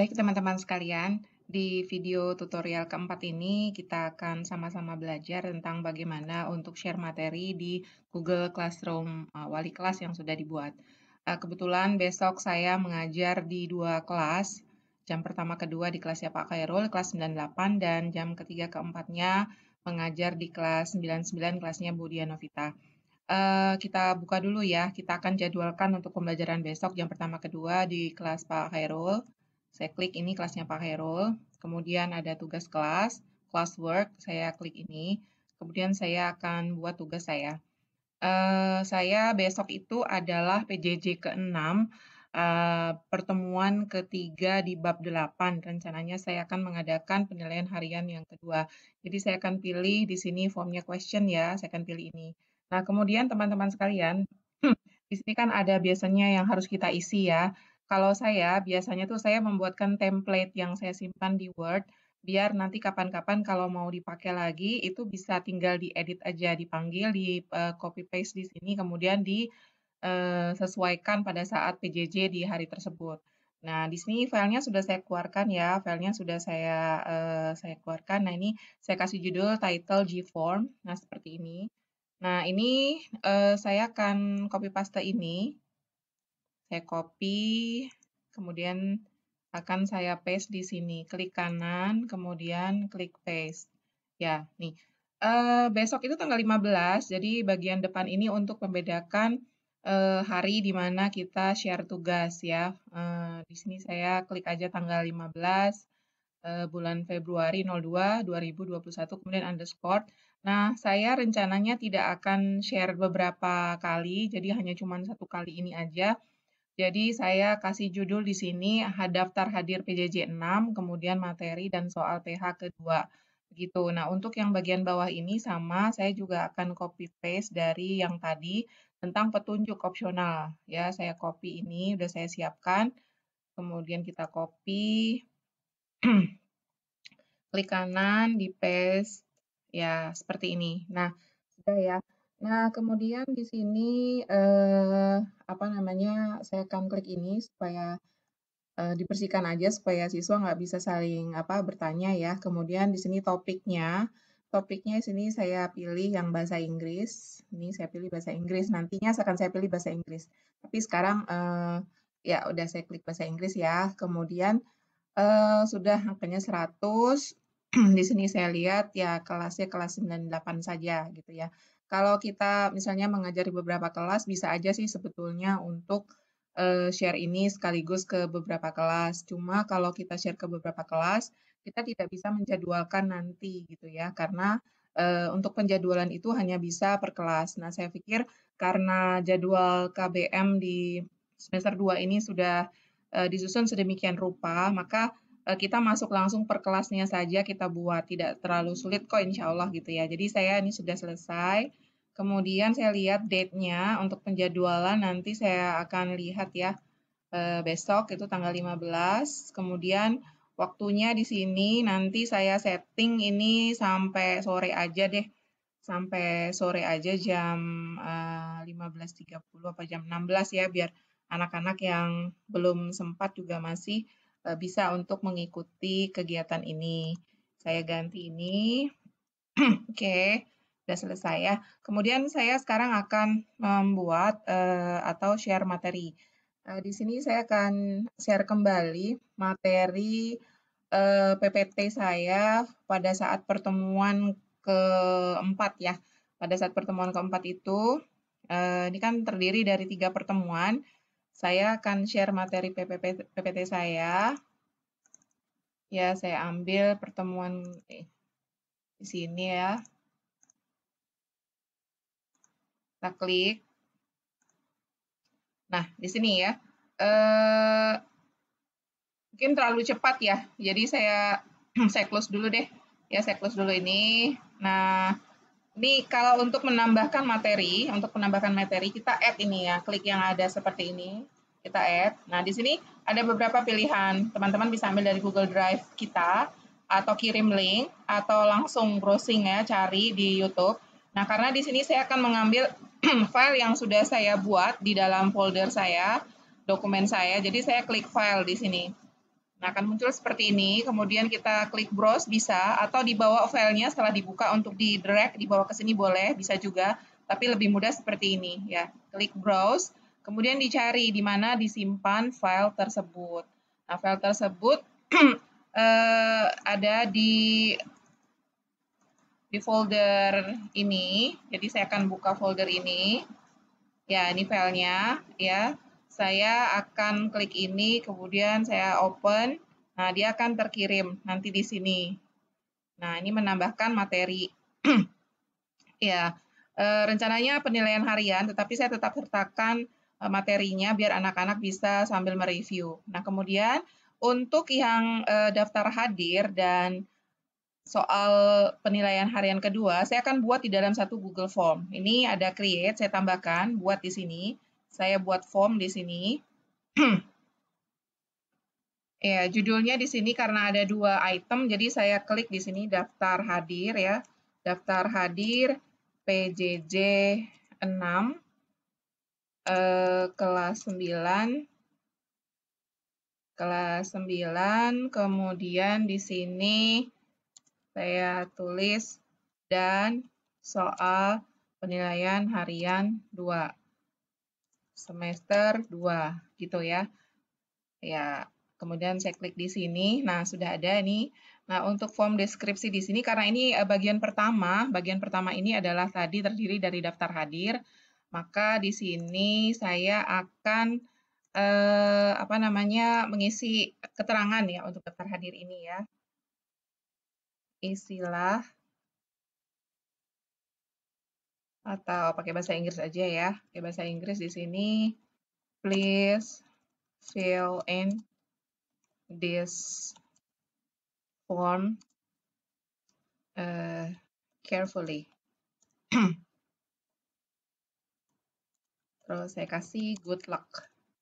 Baik teman-teman sekalian, di video tutorial keempat ini kita akan sama-sama belajar tentang bagaimana untuk share materi di Google Classroom eh, wali kelas yang sudah dibuat. Eh, kebetulan besok saya mengajar di dua kelas, jam pertama kedua di kelasnya Pak Khairul, kelas 98, dan jam ketiga keempatnya mengajar di kelas 99, kelasnya Budia Novita. Eh, kita buka dulu ya, kita akan jadwalkan untuk pembelajaran besok jam pertama kedua di kelas Pak Khairul, saya klik ini kelasnya Pak Herul. Kemudian ada tugas kelas, classwork, saya klik ini. Kemudian saya akan buat tugas saya. Uh, saya besok itu adalah PJJ ke-6, uh, eh, pertemuan ketiga di bab 8. Rencananya saya akan mengadakan penilaian harian yang kedua. Jadi saya akan pilih di sini formnya question ya, saya akan pilih ini. Nah, kemudian teman-teman sekalian, di sini kan ada biasanya yang harus kita isi ya. Kalau saya biasanya tuh saya membuatkan template yang saya simpan di Word biar nanti kapan-kapan kalau mau dipakai lagi itu bisa tinggal diedit aja, dipanggil, di uh, eh, copy paste di sini kemudian disesuaikan eh, pada saat PJJ di hari tersebut. Nah, di sini filenya sudah saya keluarkan ya, filenya sudah saya uh, saya keluarkan. Nah, ini saya kasih judul title G-form. Nah, seperti ini. Nah, ini uh, saya akan copy paste ini saya copy, kemudian akan saya paste di sini. Klik kanan, kemudian klik paste. Ya, nih. Uh, besok itu tanggal 15, jadi bagian depan ini untuk membedakan uh, hari di mana kita share tugas ya. Uh, di sini saya klik aja tanggal 15 bulan Februari 02 2021 kemudian underscore. Nah, saya rencananya tidak akan share beberapa kali, jadi hanya cuman satu kali ini aja. Jadi saya kasih judul di sini daftar hadir PJJ 6, kemudian materi dan soal PH kedua. Begitu. Nah, untuk yang bagian bawah ini sama, saya juga akan copy paste dari yang tadi tentang petunjuk opsional. Ya, saya copy ini, udah saya siapkan. Kemudian kita copy. Klik kanan, di paste. Ya, seperti ini. Nah, sudah ya. Nah, kemudian di sini, eh, apa namanya, saya akan klik ini supaya, eh, dibersihkan aja supaya siswa nggak bisa saling, apa, bertanya ya. Kemudian di sini topiknya, topiknya di sini saya pilih yang bahasa Inggris. Ini saya pilih bahasa Inggris, nantinya akan saya pilih bahasa Inggris. Tapi sekarang, eh, ya udah saya klik bahasa Inggris ya. Kemudian, eh, sudah angkanya 100, di sini saya lihat ya kelasnya kelas 98 saja gitu ya kalau kita misalnya mengajar di beberapa kelas bisa aja sih sebetulnya untuk uh, share ini sekaligus ke beberapa kelas. Cuma kalau kita share ke beberapa kelas, kita tidak bisa menjadwalkan nanti gitu ya, karena uh, untuk penjadwalan itu hanya bisa per kelas. Nah, saya pikir karena jadwal KBM di semester 2 ini sudah uh, disusun sedemikian rupa, maka Eh, kita masuk langsung per kelasnya saja kita buat tidak terlalu sulit kok insya Allah gitu ya jadi saya ini sudah selesai kemudian saya lihat date-nya untuk penjadwalan nanti saya akan lihat ya eh, besok itu tanggal 15 kemudian waktunya di sini nanti saya setting ini sampai sore aja deh sampai sore aja jam 15.30 eh, apa jam 16 ya biar anak-anak yang belum sempat juga masih Eh, bisa untuk mengikuti kegiatan ini. Saya ganti ini. Oke, okay. sudah selesai ya. Kemudian saya sekarang akan membuat uh, atau share materi. Uh, di sini saya akan share kembali materi uh, PPT saya pada saat pertemuan keempat ya. Pada saat pertemuan keempat itu, uh, ini kan terdiri dari tiga pertemuan. Saya akan share materi PPT saya. Ya, saya ambil pertemuan eh, di sini ya. Kita klik. Nah, di sini ya. Eh, mungkin terlalu cepat ya. Jadi saya saya close dulu deh. Ya, saya close dulu ini. Nah, ini kalau untuk menambahkan materi, untuk menambahkan materi kita add ini ya, klik yang ada seperti ini, kita add. Nah, di sini ada beberapa pilihan. Teman-teman bisa ambil dari Google Drive kita atau kirim link atau langsung browsing ya, cari di YouTube. Nah, karena di sini saya akan mengambil file yang sudah saya buat di dalam folder saya, dokumen saya. Jadi saya klik file di sini. Nah, akan muncul seperti ini. Kemudian kita klik browse bisa atau dibawa filenya setelah dibuka untuk di drag dibawa ke sini boleh, bisa juga, tapi lebih mudah seperti ini ya. Klik browse, kemudian dicari di mana disimpan file tersebut. Nah, file tersebut eh, ada di di folder ini. Jadi saya akan buka folder ini. Ya, ini filenya ya saya akan klik ini, kemudian saya open. Nah, dia akan terkirim nanti di sini. Nah, ini menambahkan materi. ya, e, rencananya penilaian harian, tetapi saya tetap sertakan eh, materinya biar anak-anak bisa sambil mereview. Nah, kemudian untuk yang e, daftar hadir dan soal penilaian harian kedua, saya akan buat di dalam satu Google Form. Ini ada create, saya tambahkan, buat di sini. Saya buat form di sini. ya, judulnya di sini karena ada dua item, jadi saya klik di sini daftar hadir ya. Daftar hadir PJJ 6 eh, kelas 9 kelas 9 kemudian di sini saya tulis dan soal penilaian harian 2 semester 2 gitu ya. Ya, kemudian saya klik di sini. Nah, sudah ada nih. Nah, untuk form deskripsi di sini karena ini eh, bagian pertama, bagian pertama ini adalah tadi terdiri dari daftar hadir. Maka di sini saya akan eh, apa namanya? mengisi keterangan ya untuk daftar hadir ini ya. Isilah atau pakai bahasa Inggris aja ya. Pakai bahasa Inggris di sini, please fill in this form uh, carefully. Terus saya kasih good luck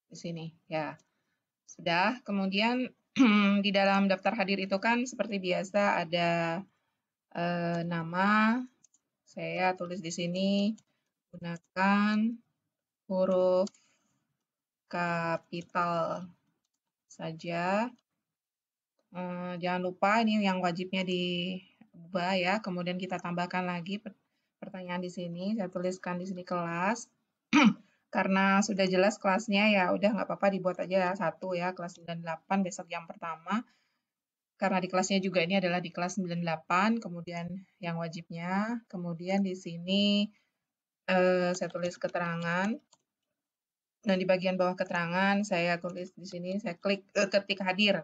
di sini ya. Sudah, kemudian di dalam daftar hadir itu kan seperti biasa ada uh, nama, saya tulis di sini gunakan huruf kapital saja. Eh, jangan lupa ini yang wajibnya diubah ya. Kemudian kita tambahkan lagi pertanyaan di sini. Saya tuliskan di sini kelas. Karena sudah jelas kelasnya ya udah nggak apa-apa dibuat aja satu ya kelas 98 besok yang pertama karena di kelasnya juga ini adalah di kelas 98, kemudian yang wajibnya, kemudian di sini eh, saya tulis keterangan, Nah di bagian bawah keterangan saya tulis di sini, saya klik eh, ketik hadir.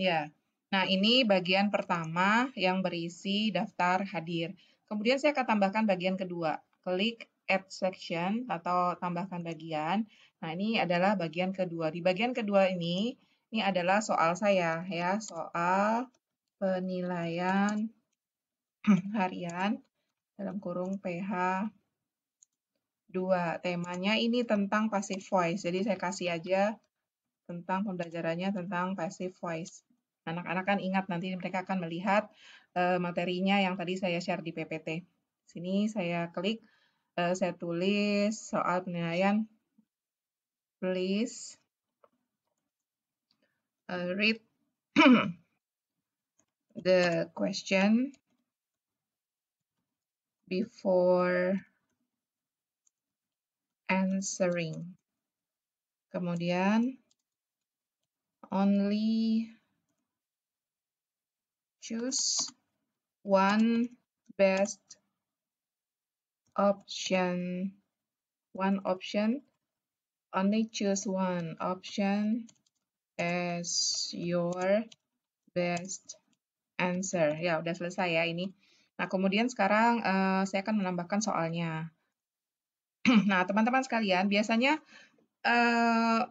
Ya, nah ini bagian pertama yang berisi daftar hadir. Kemudian saya akan tambahkan bagian kedua, klik add section atau tambahkan bagian. Nah ini adalah bagian kedua. Di bagian kedua ini, ini adalah soal saya ya, soal penilaian harian dalam kurung PH 2. Temanya ini tentang passive voice. Jadi saya kasih aja tentang pembelajarannya tentang passive voice. Anak-anak kan ingat nanti mereka akan melihat eh, materinya yang tadi saya share di PPT. Sini saya klik, eh, saya tulis soal penilaian please uh, read the question before answering. Kemudian only choose one best option one option only choose one option as your best answer. Ya, udah selesai ya ini. Nah, kemudian sekarang uh, saya akan menambahkan soalnya. nah, teman-teman sekalian, biasanya uh,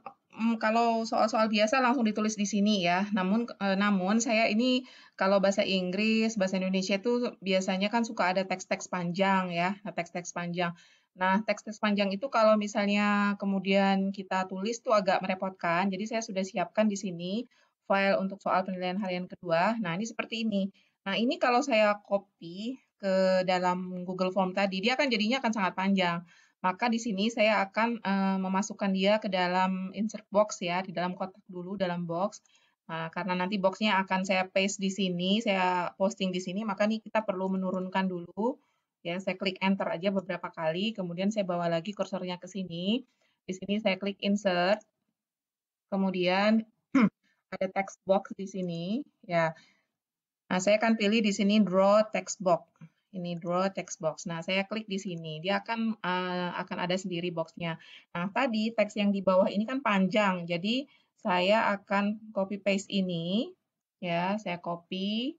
kalau soal-soal biasa langsung ditulis di sini ya. Namun uh, namun saya ini kalau bahasa Inggris, bahasa Indonesia itu biasanya kan suka ada teks-teks panjang ya, nah, teks-teks panjang. Nah, teks-teks panjang itu kalau misalnya kemudian kita tulis tuh agak merepotkan. Jadi saya sudah siapkan di sini file untuk soal penilaian harian kedua. Nah, ini seperti ini. Nah, ini kalau saya copy ke dalam Google Form tadi, dia akan jadinya akan sangat panjang. Maka di sini saya akan e, memasukkan dia ke dalam insert box ya, di dalam kotak dulu dalam box. Nah, karena nanti boxnya akan saya paste di sini, saya posting di sini, maka nih kita perlu menurunkan dulu Ya, saya klik enter aja beberapa kali, kemudian saya bawa lagi kursornya ke sini. Di sini saya klik insert. Kemudian ada text box di sini, ya. Nah, saya akan pilih di sini draw text box. Ini draw text box. Nah, saya klik di sini, dia akan uh, akan ada sendiri boxnya. Nah, tadi teks yang di bawah ini kan panjang, jadi saya akan copy paste ini, ya, saya copy,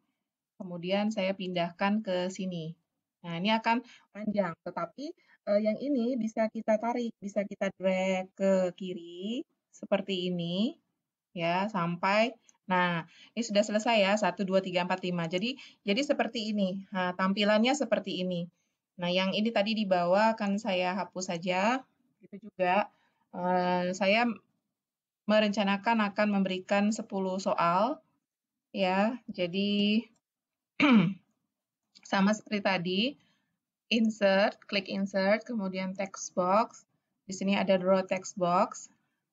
kemudian saya pindahkan ke sini. Nah, ini akan panjang, tetapi eh, yang ini bisa kita tarik, bisa kita drag ke kiri seperti ini ya sampai Nah, ini sudah selesai ya, 1 2 3 4 5. Jadi jadi seperti ini. Nah, tampilannya seperti ini. Nah, yang ini tadi di bawah akan saya hapus saja. Itu juga eh, saya merencanakan akan memberikan 10 soal ya. Jadi Sama seperti tadi, insert, klik insert, kemudian text box. Di sini ada draw text box.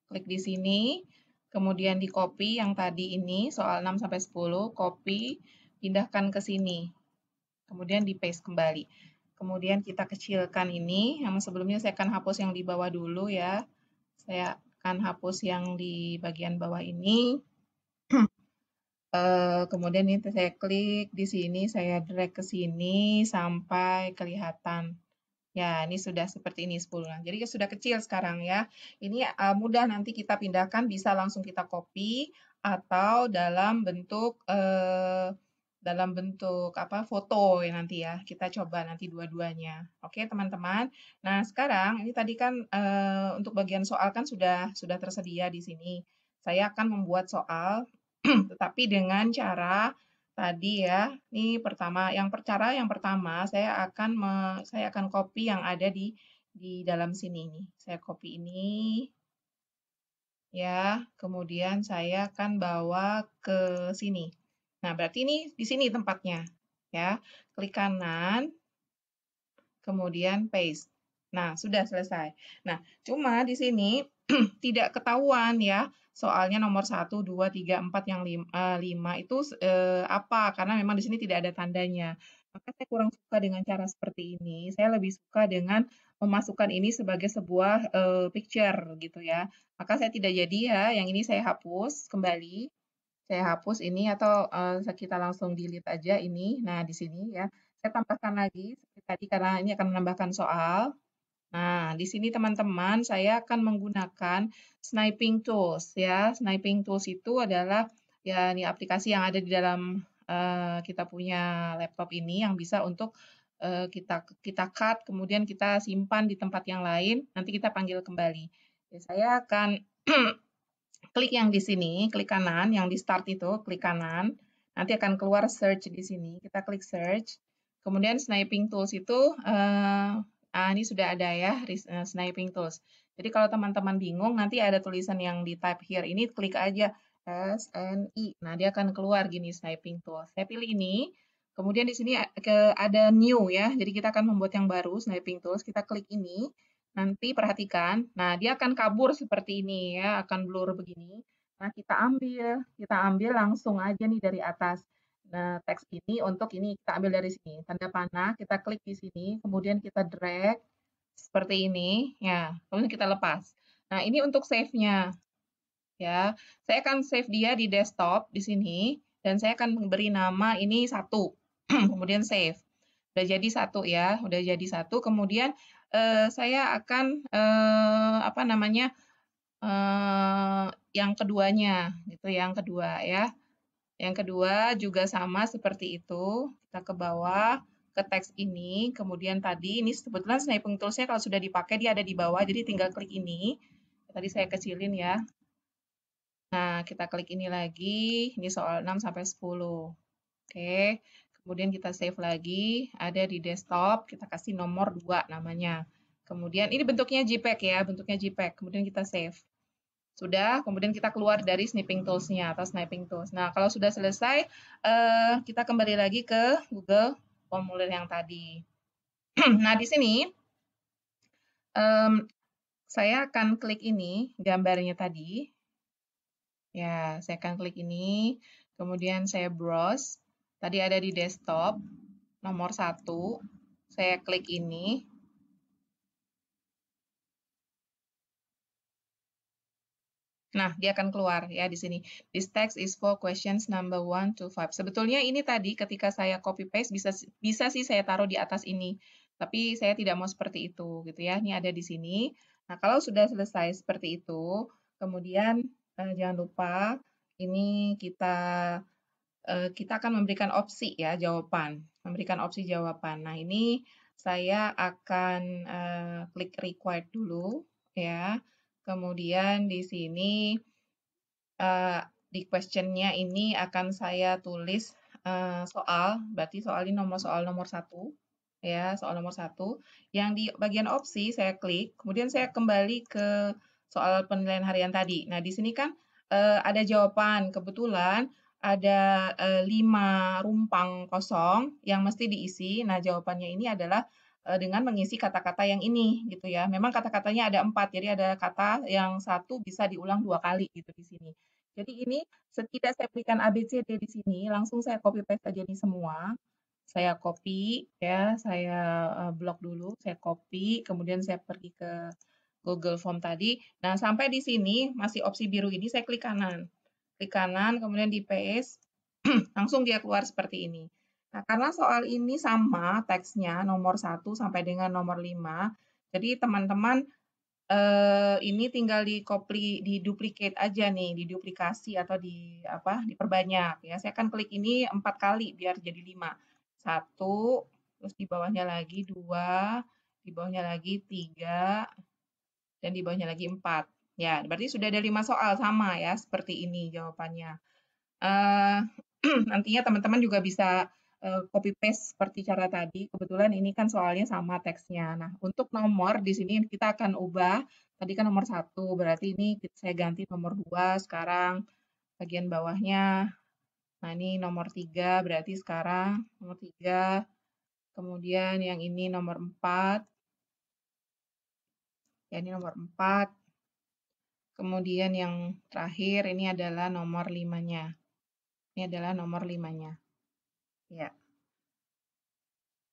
Klik di sini, kemudian di copy yang tadi ini soal 6 sampai 10, copy, pindahkan ke sini. Kemudian di paste kembali. Kemudian kita kecilkan ini, yang sebelumnya saya akan hapus yang di bawah dulu ya. Saya akan hapus yang di bagian bawah ini. Eh, kemudian ini saya klik di sini, saya drag ke sini sampai kelihatan. Ya, ini sudah seperti ini 10. Nah, jadi sudah kecil sekarang ya. Ini uh, mudah nanti kita pindahkan, bisa langsung kita copy atau dalam bentuk uh, dalam bentuk apa foto ya nanti ya kita coba nanti dua-duanya oke teman-teman nah sekarang ini tadi kan e, untuk bagian soal kan sudah sudah tersedia di sini saya akan membuat soal tetapi dengan cara tadi ya. Ini pertama, yang percara yang pertama saya akan me, saya akan copy yang ada di di dalam sini nih. Saya copy ini ya, kemudian saya akan bawa ke sini. Nah, berarti ini di sini tempatnya ya. Klik kanan kemudian paste. Nah, sudah selesai. Nah, cuma di sini tidak ketahuan ya soalnya nomor 1, 2, 3, 4, yang 5, 5 eh, itu eh, apa? Karena memang di sini tidak ada tandanya. Maka saya kurang suka dengan cara seperti ini. Saya lebih suka dengan memasukkan ini sebagai sebuah eh, picture gitu ya. Maka saya tidak jadi ya, yang ini saya hapus kembali. Saya hapus ini atau eh, kita langsung delete aja ini. Nah, di sini ya. Saya tambahkan lagi tadi karena ini akan menambahkan soal. Nah, di sini teman-teman saya akan menggunakan sniping tools ya. Sniping tools itu adalah ya ini aplikasi yang ada di dalam uh, kita punya laptop ini yang bisa untuk uh, kita kita cut kemudian kita simpan di tempat yang lain, nanti kita panggil kembali. Ya, saya akan klik yang di sini, klik kanan yang di start itu, klik kanan. Nanti akan keluar search di sini. Kita klik search. Kemudian sniping tools itu uh, Ah, ini sudah ada ya, eh, sniping tools. Jadi kalau teman-teman bingung, nanti ada tulisan yang di type here. Ini klik aja SNI. Nah, dia akan keluar gini sniping tools. Saya pilih ini. Kemudian di sini ada new ya. Jadi kita akan membuat yang baru, sniping tools. Kita klik ini. Nanti perhatikan. Nah, dia akan kabur seperti ini ya, akan blur begini. Nah, kita ambil. Kita ambil langsung aja nih dari atas. Nah, teks ini untuk ini kita ambil dari sini. Tanda panah, kita klik di sini, kemudian kita drag seperti ini, ya. Kemudian kita lepas. Nah, ini untuk save-nya. Ya, saya akan save dia di desktop di sini dan saya akan memberi nama ini satu. kemudian save. Udah jadi satu ya, udah jadi satu. Kemudian eh, saya akan eh, apa namanya? Eh, yang keduanya gitu, yang kedua ya. Yang kedua juga sama seperti itu. Kita ke bawah ke teks ini. Kemudian tadi ini sebetulnya sniping toolsnya kalau sudah dipakai dia ada di bawah. Jadi tinggal klik ini. Tadi saya kecilin ya. Nah, kita klik ini lagi. Ini soal 6 sampai 10. Oke. Kemudian kita save lagi. Ada di desktop. Kita kasih nomor 2 namanya. Kemudian ini bentuknya JPEG ya, bentuknya JPEG. Kemudian kita save. Sudah, kemudian kita keluar dari snipping Toolsnya atau sniping tools. Nah, kalau sudah selesai, eh, kita kembali lagi ke Google formulir yang tadi. nah, di sini um, saya akan klik ini gambarnya tadi. Ya, saya akan klik ini, kemudian saya browse. Tadi ada di desktop nomor satu. Saya klik ini. Nah, dia akan keluar ya di sini. This text is for questions number one to five. Sebetulnya ini tadi ketika saya copy paste bisa bisa sih saya taruh di atas ini. Tapi saya tidak mau seperti itu gitu ya. Ini ada di sini. Nah, kalau sudah selesai seperti itu, kemudian eh, jangan lupa ini kita eh, kita akan memberikan opsi ya jawaban, memberikan opsi jawaban. Nah, ini saya akan eh, klik required dulu ya. Kemudian di sini uh, di questionnya ini akan saya tulis uh, soal, berarti soal ini nomor soal nomor satu, ya soal nomor satu. Yang di bagian opsi saya klik, kemudian saya kembali ke soal penilaian harian tadi. Nah di sini kan uh, ada jawaban, kebetulan ada uh, lima rumpang kosong yang mesti diisi. Nah jawabannya ini adalah Eh, dengan mengisi kata-kata yang ini gitu ya. Memang kata-katanya ada empat, jadi ada kata yang satu bisa diulang dua kali gitu di sini. Jadi ini setidak saya berikan ABCD di sini, langsung saya copy paste aja ini semua. Saya copy ya, saya eh, blok dulu, saya copy, kemudian saya pergi ke Google Form tadi. Nah, sampai di sini masih opsi biru ini saya klik kanan. Klik kanan kemudian di paste, langsung dia keluar seperti ini. Nah, karena soal ini sama teksnya nomor 1 sampai dengan nomor 5, jadi teman-teman eh, ini tinggal di copy, di duplicate aja nih, di duplikasi atau di apa diperbanyak ya. Saya akan klik ini empat kali biar jadi 5. 1, terus di bawahnya lagi 2, di bawahnya lagi 3, dan di bawahnya lagi 4. Ya, berarti sudah ada 5 soal sama ya, seperti ini jawabannya. eh, nantinya teman-teman juga bisa Eh, copy paste seperti cara tadi. Kebetulan ini kan soalnya sama teksnya. Nah, untuk nomor di sini kita akan ubah. Tadi kan nomor satu, berarti ini saya ganti nomor dua. Sekarang bagian bawahnya. Nah, ini nomor tiga, berarti sekarang nomor tiga. Kemudian yang ini nomor empat. Ya, ini nomor empat. Kemudian yang terakhir ini adalah nomor limanya. Ini adalah nomor limanya. Ya.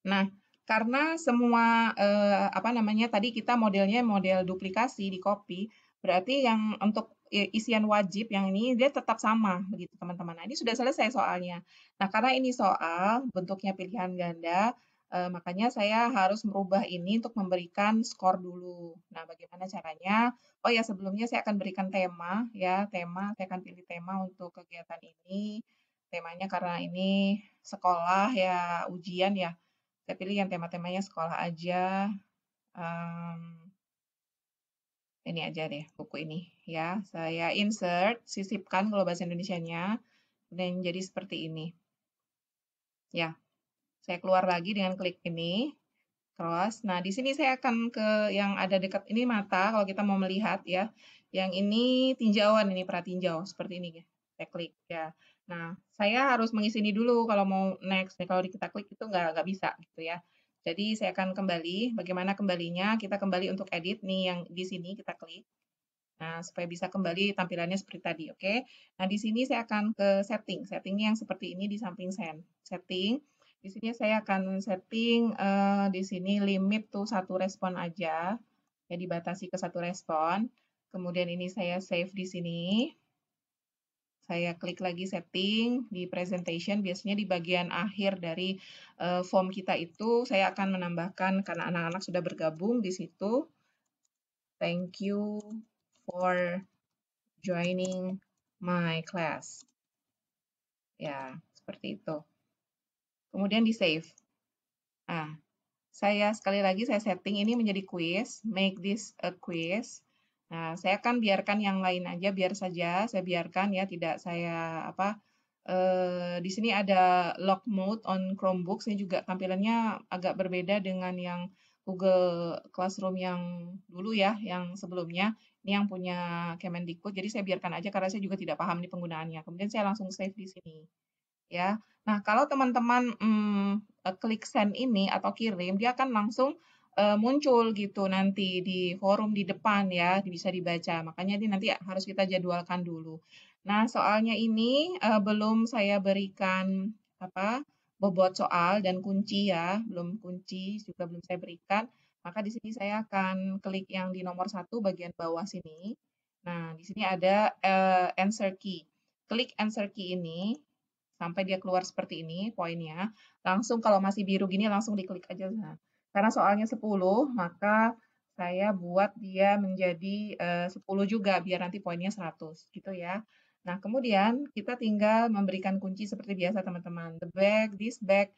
Nah, karena semua eh, apa namanya tadi kita modelnya model duplikasi di copy, berarti yang untuk eh, isian wajib yang ini dia tetap sama begitu teman-teman. Nah, ini sudah selesai soalnya. Nah, karena ini soal bentuknya pilihan ganda, eh, makanya saya harus merubah ini untuk memberikan skor dulu. Nah, bagaimana caranya? Oh ya, sebelumnya saya akan berikan tema ya, tema saya akan pilih tema untuk kegiatan ini temanya karena ini sekolah ya ujian ya saya pilih yang tema-temanya sekolah aja um, ini aja deh buku ini ya saya insert sisipkan kalau bahasa Indonesia-nya dan jadi seperti ini ya saya keluar lagi dengan klik ini cross nah di sini saya akan ke yang ada dekat ini mata kalau kita mau melihat ya yang ini tinjauan ini pratinjau seperti ini ya saya klik ya Nah, saya harus mengisi ini dulu kalau mau next. Nah, kalau kita klik itu nggak, nggak bisa gitu ya. Jadi saya akan kembali. Bagaimana kembalinya? Kita kembali untuk edit nih yang di sini kita klik. Nah, supaya bisa kembali tampilannya seperti tadi, oke? Okay? Nah, di sini saya akan ke setting. Settingnya yang seperti ini di samping send. Setting. Di sini saya akan setting uh, di sini limit tuh satu respon aja. Ya dibatasi ke satu respon. Kemudian ini saya save di sini. Saya klik lagi setting di presentation. Biasanya di bagian akhir dari uh, form kita itu saya akan menambahkan karena anak-anak sudah bergabung di situ. Thank you for joining my class. Ya, seperti itu. Kemudian di save. Nah, saya sekali lagi saya setting ini menjadi quiz, make this a quiz. Nah, saya akan biarkan yang lain aja, biar saja saya biarkan ya, tidak saya apa. E, di sini ada lock mode on Chromebook, ini juga tampilannya agak berbeda dengan yang Google Classroom yang dulu ya, yang sebelumnya. Ini yang punya Kemendikbud, jadi saya biarkan aja karena saya juga tidak paham nih penggunaannya. Kemudian saya langsung save di sini. Ya, nah kalau teman-teman mm, klik send ini atau kirim, dia akan langsung Eh, muncul gitu nanti di forum di depan ya bisa dibaca makanya ini nanti harus kita jadwalkan dulu nah soalnya ini uh, belum saya berikan apa bobot soal dan kunci ya belum kunci juga belum saya berikan maka di sini saya akan klik yang di nomor satu bagian bawah sini nah di sini ada uh, answer key klik answer key ini sampai dia keluar seperti ini poinnya langsung kalau masih biru gini langsung diklik aja nah karena soalnya 10, maka saya buat dia menjadi eh, uh, 10 juga biar nanti poinnya 100 gitu ya. Nah, kemudian kita tinggal memberikan kunci seperti biasa teman-teman. The bag, this bag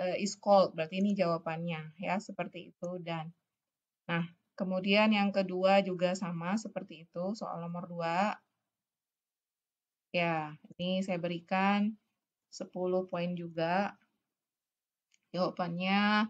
eh, is called. Berarti ini jawabannya ya, seperti itu dan Nah, kemudian yang kedua juga sama seperti itu, soal nomor 2. Ya, ini saya berikan 10 poin juga. Jawabannya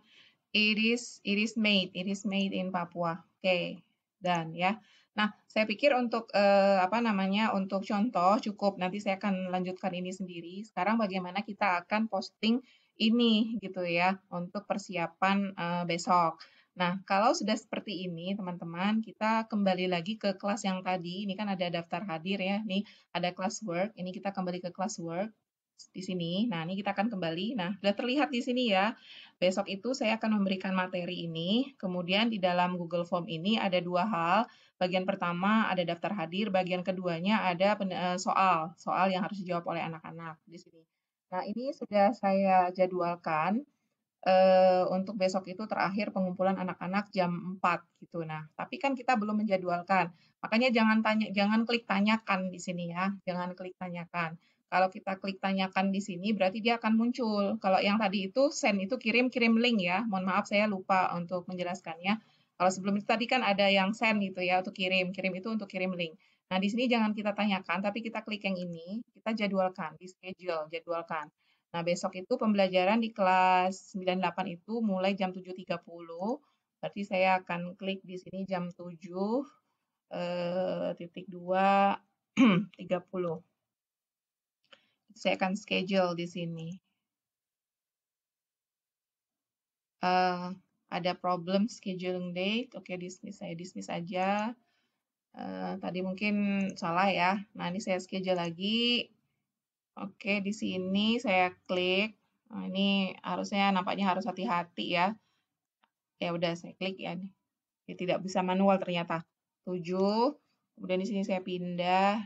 It is it is made. It is made in Papua. Oke, okay. dan ya. Nah, saya pikir untuk eh, apa namanya? Untuk contoh cukup. Nanti saya akan lanjutkan ini sendiri. Sekarang bagaimana kita akan posting ini gitu ya untuk persiapan eh, besok. Nah, kalau sudah seperti ini, teman-teman, kita kembali lagi ke kelas yang tadi. Ini kan ada daftar hadir ya. Nih ada classwork. Ini kita kembali ke classwork di sini. Nah, ini kita akan kembali. Nah, sudah terlihat di sini ya. Besok itu saya akan memberikan materi ini. Kemudian di dalam Google Form ini ada dua hal. Bagian pertama ada daftar hadir, bagian keduanya ada eh, soal, soal yang harus dijawab oleh anak-anak di sini. Nah, ini sudah saya jadwalkan uh, untuk besok itu terakhir pengumpulan anak-anak jam 4 gitu. Nah, tapi kan kita belum menjadwalkan. Makanya jangan tanya, jangan klik tanyakan di sini ya, jangan klik tanyakan. Kalau kita klik tanyakan di sini, berarti dia akan muncul. Kalau yang tadi itu send itu kirim kirim link ya. Mohon maaf saya lupa untuk menjelaskannya. Kalau sebelum itu tadi kan ada yang send gitu ya untuk kirim, kirim itu untuk kirim link. Nah di sini jangan kita tanyakan, tapi kita klik yang ini, kita jadwalkan, di schedule, jadwalkan. Nah, besok itu pembelajaran di kelas 98 itu mulai jam 7.30. Berarti saya akan klik di sini jam 7 Eh, titik titik 2 30. Saya akan schedule di sini. Uh, ada problem scheduling date. Oke, dismiss saya dismiss aja. Uh, tadi mungkin salah ya. Nah, ini saya schedule lagi. Oke, di sini saya klik. Nah, ini harusnya nampaknya harus hati-hati ya. Ya udah saya klik ya. Ini ya, tidak bisa manual ternyata. 7. Kemudian di sini saya pindah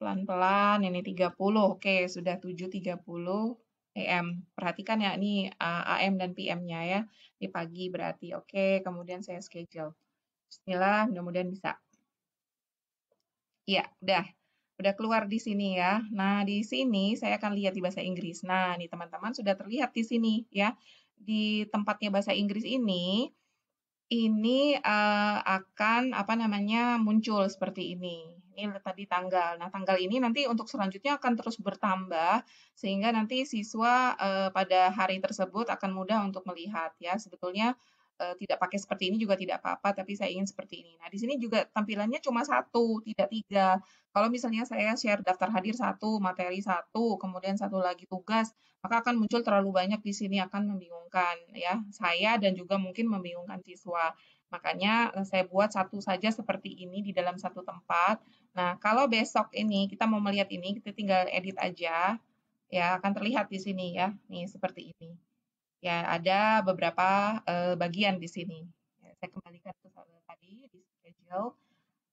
pelan-pelan, ini 30. Oke, sudah 7.30 AM. Perhatikan ya, ini eh, AM dan PM-nya ya. Di pagi berarti. Oke, kemudian saya schedule. Bismillah, mudah-mudahan bisa. ya udah. Udah keluar di sini ya. Nah, di sini saya akan lihat di bahasa Inggris. Nah, ini teman-teman sudah terlihat di sini ya. Di tempatnya bahasa Inggris ini, ini, uh, akan, apa namanya, muncul seperti ini. Ini tadi tanggal. Nah, tanggal ini nanti untuk selanjutnya akan terus bertambah sehingga nanti siswa, uh, pada hari tersebut akan mudah untuk melihat ya. Sebetulnya uh, tidak pakai seperti ini juga tidak apa-apa, tapi saya ingin seperti ini. Nah, di sini juga tampilannya cuma satu, tidak tiga. Kalau misalnya saya share daftar hadir satu, materi satu, kemudian satu lagi tugas, maka akan muncul terlalu banyak di sini akan membingungkan ya saya dan juga mungkin membingungkan siswa. Makanya eh, saya buat satu saja seperti ini di dalam satu tempat. Nah, kalau besok ini kita mau melihat ini, kita tinggal edit aja. Ya, akan terlihat di sini ya. Nih, seperti ini. Ya, ada beberapa uh, bagian di sini. Ya, saya kembalikan ke tadi di schedule.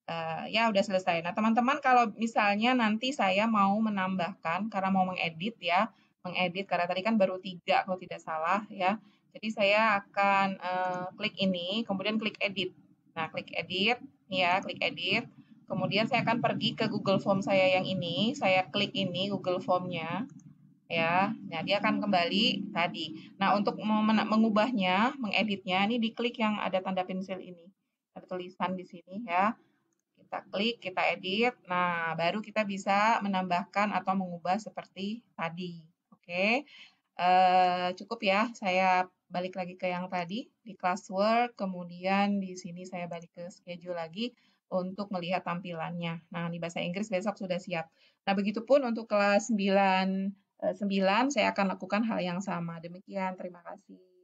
Uh, ya, udah selesai. Nah, teman-teman kalau misalnya nanti saya mau menambahkan karena mau mengedit ya, mengedit karena tadi kan baru tiga kalau tidak salah ya. Jadi saya akan uh, klik ini, kemudian klik edit. Nah, klik edit, ya, klik edit. Kemudian saya akan pergi ke Google Form saya yang ini. Saya klik ini Google Formnya ya. Nah, dia akan kembali tadi. Nah, untuk mengubahnya, mengeditnya, ini diklik yang ada tanda pensil ini. Ada tulisan di sini ya. Kita klik, kita edit. Nah, baru kita bisa menambahkan atau mengubah seperti tadi. Oke. Eh, cukup ya. Saya balik lagi ke yang tadi di classwork, kemudian di sini saya balik ke schedule lagi untuk melihat tampilannya. Nah, di bahasa Inggris besok sudah siap. Nah, begitupun untuk kelas 9 9 eh, saya akan lakukan hal yang sama. Demikian, terima kasih.